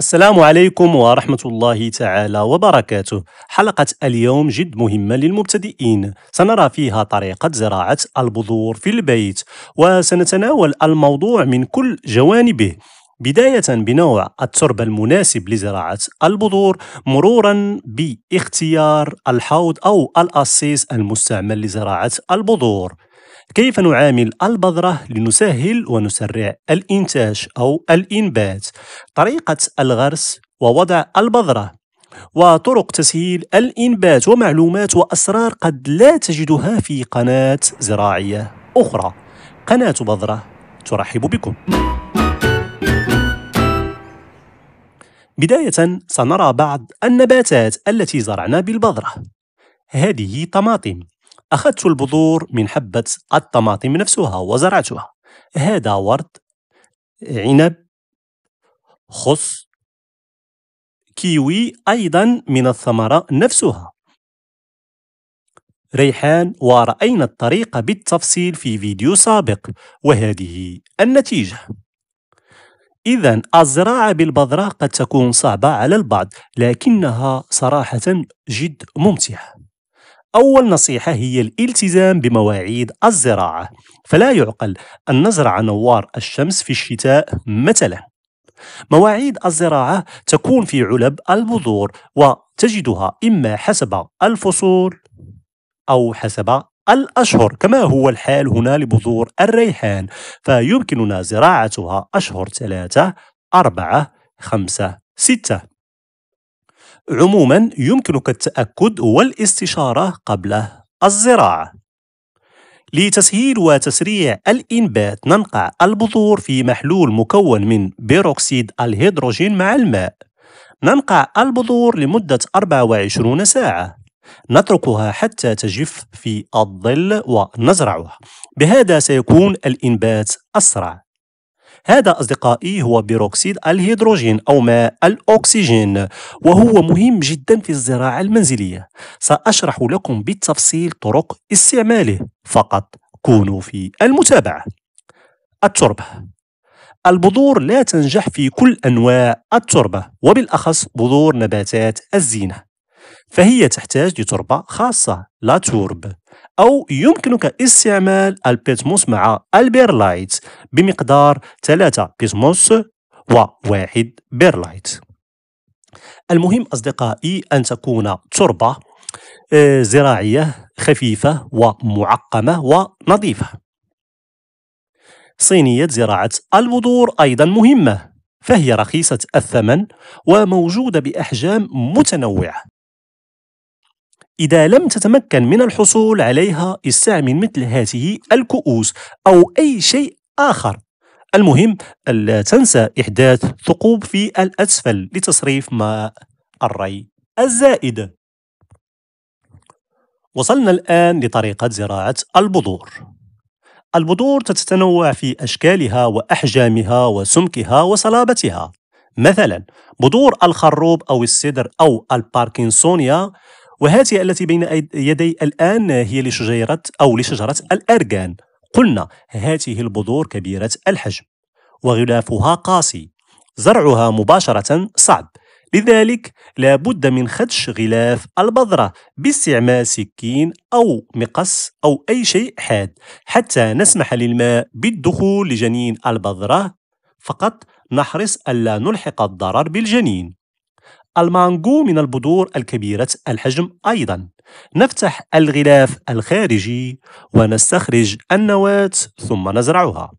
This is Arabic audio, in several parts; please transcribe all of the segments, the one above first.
السلام عليكم ورحمة الله تعالى وبركاته حلقة اليوم جد مهمة للمبتدئين سنرى فيها طريقة زراعة البذور في البيت وسنتناول الموضوع من كل جوانبه بداية بنوع التربة المناسب لزراعة البذور مرورا باختيار الحوض أو الأسيس المستعمل لزراعة البذور كيف نعامل البذرة لنسهل ونسرع الإنتاج أو الإنبات طريقة الغرس ووضع البذرة وطرق تسهيل الإنبات ومعلومات وأسرار قد لا تجدها في قناة زراعية أخرى قناة بذرة ترحب بكم بداية سنرى بعض النباتات التي زرعنا بالبذرة هذه طماطم أخذت البذور من حبة الطماطم نفسها وزرعتها هذا ورد عنب خص كيوي أيضا من الثمرة نفسها ريحان ورأينا الطريقة بالتفصيل في فيديو سابق وهذه النتيجة إذا الزراعة بالبذرة قد تكون صعبة على البعض لكنها صراحة جد ممتعة أول نصيحة هي الالتزام بمواعيد الزراعة فلا يعقل أن نزرع نوار الشمس في الشتاء مثلا مواعيد الزراعة تكون في علب البذور وتجدها إما حسب الفصول أو حسب الأشهر كما هو الحال هنا لبذور الريحان فيمكننا زراعتها أشهر ثلاثة أربعة خمسة ستة عموما يمكنك التأكد والاستشارة قبل الزراعة لتسهيل وتسريع الإنبات ننقع البذور في محلول مكون من بيروكسيد الهيدروجين مع الماء ننقع البذور لمدة 24 ساعة نتركها حتى تجف في الظل ونزرعها بهذا سيكون الإنبات أسرع هذا أصدقائي هو بيروكسيد الهيدروجين أو ماء الأكسجين وهو مهم جدا في الزراعة المنزلية سأشرح لكم بالتفصيل طرق استعماله فقط كونوا في المتابعة التربة البذور لا تنجح في كل أنواع التربة وبالأخص بذور نباتات الزينة فهي تحتاج لتربة خاصة لا تورب أو يمكنك استعمال البيتموس مع البيرلايت بمقدار 3 بيتموس و1 بيرلايت المهم أصدقائي أن تكون تربة آه، زراعية خفيفة ومعقمة ونظيفة صينية زراعة البذور أيضا مهمة فهي رخيصة الثمن وموجودة بأحجام متنوعة إذا لم تتمكن من الحصول عليها استعمل مثل هذه الكؤوس أو أي شيء آخر المهم ألا تنسى إحداث ثقوب في الأسفل لتصريف ماء الري الزائد وصلنا الآن لطريقة زراعة البذور البذور تتنوع في أشكالها وأحجامها وسمكها وصلابتها مثلا بذور الخروب أو السدر أو الباركنسونيا وهاتي التي بين يدي الآن هي لشجيرة أو لشجرة الأرجان قلنا هذه البذور كبيرة الحجم وغلافها قاسي زرعها مباشرة صعب لذلك لا بد من خدش غلاف البذرة باستعمال سكين أو مقص أو أي شيء حاد حتى نسمح للماء بالدخول لجنين البذرة فقط نحرص ألا نلحق الضرر بالجنين المانجو من البذور الكبيرة الحجم أيضا نفتح الغلاف الخارجي ونستخرج النواة ثم نزرعها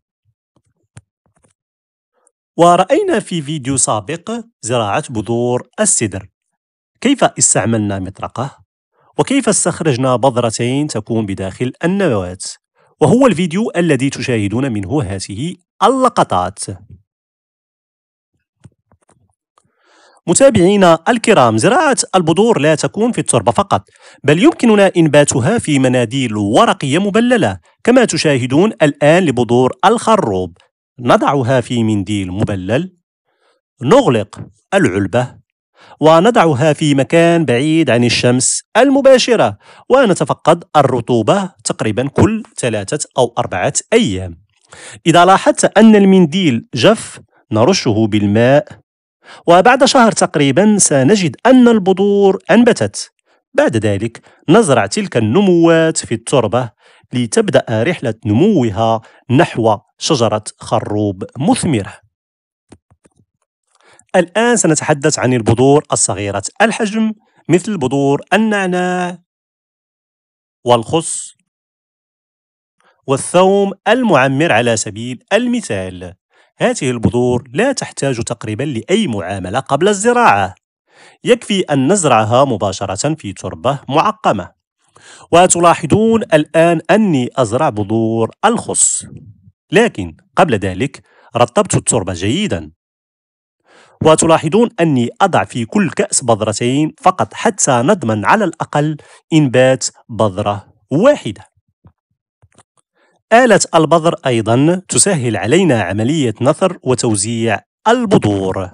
ورأينا في فيديو سابق زراعة بذور السدر كيف استعملنا مطرقة وكيف استخرجنا بذرتين تكون بداخل النواة وهو الفيديو الذي تشاهدون منه هذه اللقطات متابعينا الكرام زراعة البذور لا تكون في التربة فقط بل يمكننا إنباتها في مناديل ورقية مبللة كما تشاهدون الآن لبذور الخروب نضعها في منديل مبلل نغلق العلبة ونضعها في مكان بعيد عن الشمس المباشرة ونتفقد الرطوبة تقريبا كل ثلاثة أو أربعة أيام إذا لاحظت أن المنديل جف نرشه بالماء وبعد شهر تقريبا سنجد أن البذور أنبتت بعد ذلك نزرع تلك النموات في التربة لتبدأ رحلة نموها نحو شجرة خروب مثمرة الآن سنتحدث عن البذور الصغيرة الحجم مثل بذور النعناع والخص والثوم المعمر على سبيل المثال هذه البذور لا تحتاج تقريبا لأي معاملة قبل الزراعة يكفي أن نزرعها مباشرة في تربة معقمة وتلاحظون الآن أني أزرع بذور الخص لكن قبل ذلك رطبت التربة جيدا وتلاحظون أني أضع في كل كأس بذرتين فقط حتى نضمن على الأقل إنبات بذرة واحدة آلة البذر أيضا تسهل علينا عملية نثر وتوزيع البذور.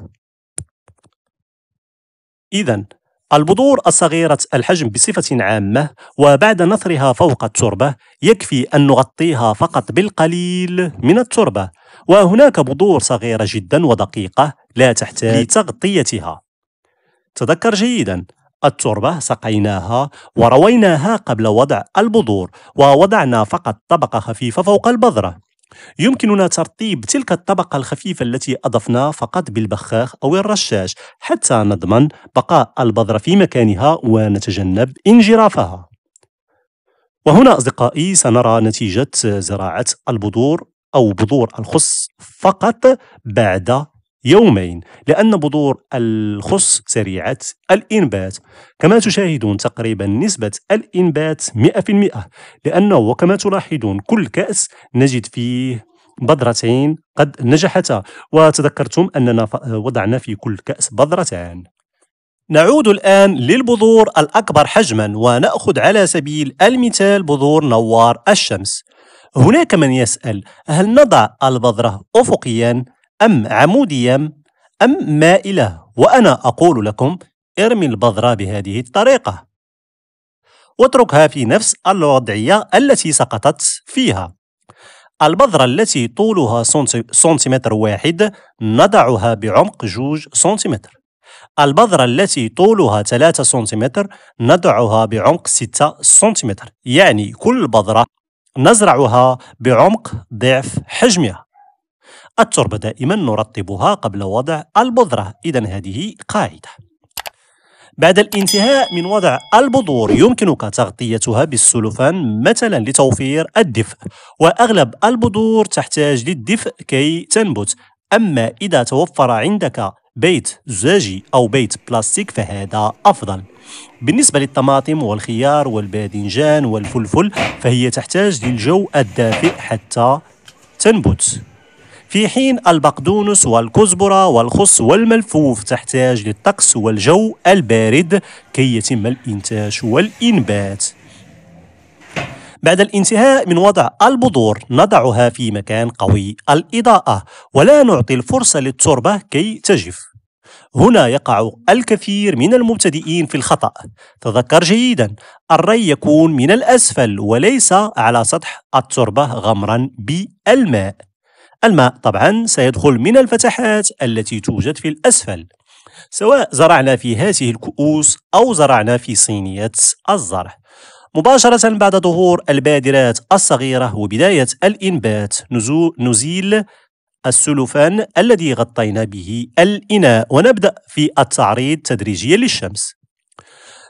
إذا البذور الصغيرة الحجم بصفة عامة وبعد نثرها فوق التربة يكفي أن نغطيها فقط بالقليل من التربة وهناك بذور صغيرة جدا ودقيقة لا تحتاج لتغطيتها تذكر جيدا التربة سقيناها ورويناها قبل وضع البذور ووضعنا فقط طبقة خفيفة فوق البذرة يمكننا ترطيب تلك الطبقة الخفيفة التي أضفنا فقط بالبخاخ أو الرشاش حتى نضمن بقاء البذرة في مكانها ونتجنب انجرافها وهنا أصدقائي سنرى نتيجة زراعة البذور أو بذور الخص فقط بعد يومين لأن بذور الخص سريعة الإنبات كما تشاهدون تقريبا نسبة الإنبات 100% لأنه وكما تلاحظون كل كأس نجد فيه بذرتين قد نجحتا وتذكرتم أننا وضعنا في كل كأس بذرتان نعود الآن للبذور الأكبر حجما ونأخذ على سبيل المثال بذور نوار الشمس هناك من يسأل هل نضع البذرة أفقيا أم عمودية أم مائلة وأنا أقول لكم ارمي البذرة بهذه الطريقة واتركها في نفس الوضعية التي سقطت فيها البذرة التي طولها سنتيمتر واحد نضعها بعمق جوج سنتيمتر البذرة التي طولها 3 سنتيمتر نضعها بعمق 6 سنتيمتر يعني كل بذرة نزرعها بعمق ضعف حجمها التربة دائما نرطبها قبل وضع البذرة إذا هذه قاعدة بعد الانتهاء من وضع البذور يمكنك تغطيتها بالسلوفان مثلا لتوفير الدفء وأغلب البذور تحتاج للدفء كي تنبت أما إذا توفر عندك بيت زجاجي أو بيت بلاستيك فهذا أفضل بالنسبة للطماطم والخيار والباذنجان والفلفل فهي تحتاج للجو الدافئ حتى تنبت في حين البقدونس والكزبرة والخص والملفوف تحتاج للطقس والجو البارد كي يتم الإنتاج والإنبات بعد الانتهاء من وضع البذور نضعها في مكان قوي الإضاءة ولا نعطي الفرصة للتربة كي تجف هنا يقع الكثير من المبتدئين في الخطأ تذكر جيدا الري يكون من الأسفل وليس على سطح التربة غمرا بالماء الماء طبعا سيدخل من الفتحات التي توجد في الأسفل سواء زرعنا في هذه الكؤوس أو زرعنا في صينية الزرع مباشرة بعد ظهور البادرات الصغيرة وبداية الإنبات نزيل السلوفان الذي غطينا به الإناء ونبدأ في التعريض تدريجيا للشمس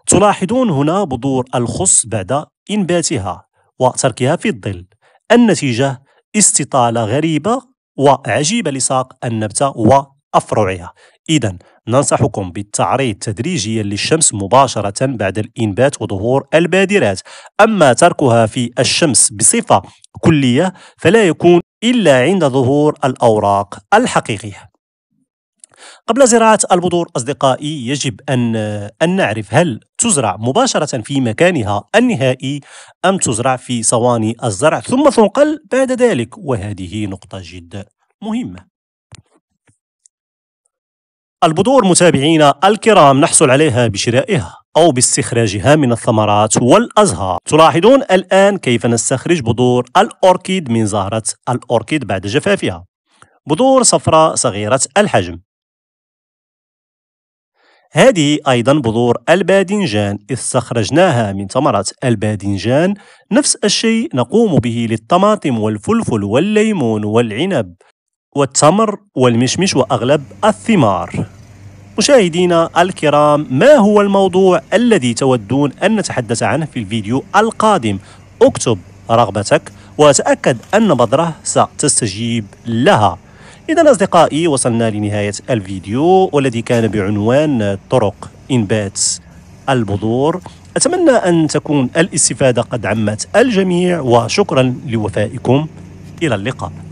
تلاحظون هنا بذور الخص بعد إنباتها وتركها في الظل النتيجة استطالة غريبة وعجيبة لساق النبتة وأفرعها إذا ننصحكم بالتعريض تدريجيا للشمس مباشرة بعد الإنبات وظهور البادرات أما تركها في الشمس بصفة كلية فلا يكون إلا عند ظهور الأوراق الحقيقية قبل زراعة البذور أصدقائي يجب أن أن نعرف هل تزرع مباشرة في مكانها النهائي أم تزرع في صواني الزرع ثم تنقل بعد ذلك وهذه نقطة جد مهمة البذور متابعينا الكرام نحصل عليها بشرائها أو باستخراجها من الثمرات والأزهار تلاحظون الآن كيف نستخرج بذور الأوركيد من زهرة الأوركيد بعد جفافها بذور صفراء صغيرة الحجم هذه أيضا بذور الباذنجان إذ استخرجناها من ثمرة الباذنجان نفس الشيء نقوم به للطماطم والفلفل والليمون والعنب والتمر والمشمش وأغلب الثمار مشاهدينا الكرام ما هو الموضوع الذي تودون أن نتحدث عنه في الفيديو القادم اكتب رغبتك وتأكد أن بذرة ستستجيب لها إذا أصدقائي وصلنا لنهاية الفيديو والذي كان بعنوان طرق إنبات البذور أتمنى أن تكون الاستفادة قد عمت الجميع وشكرا لوفائكم إلى اللقاء